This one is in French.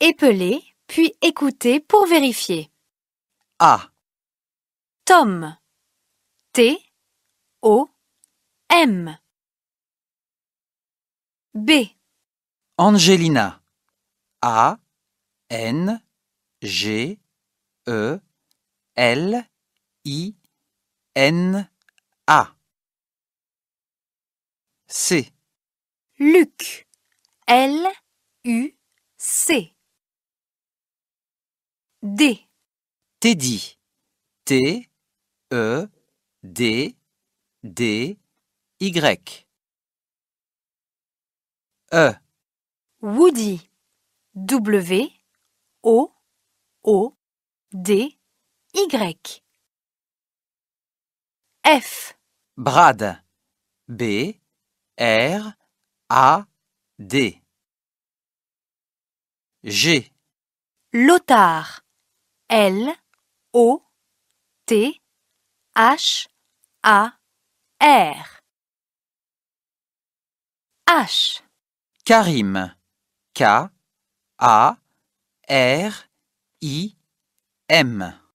épeler, puis écouter pour vérifier. A. Tom. T. O. M. B. Angelina. A. N. G. E. L. I. N. A. C. Luc. L. U. C. D. Teddy. T, E, D, D, Y. E. Woody. W, O, O, D, Y. F. Brad. B, R, A, D. G. Lotard. L O T H A R H Karim K A R I M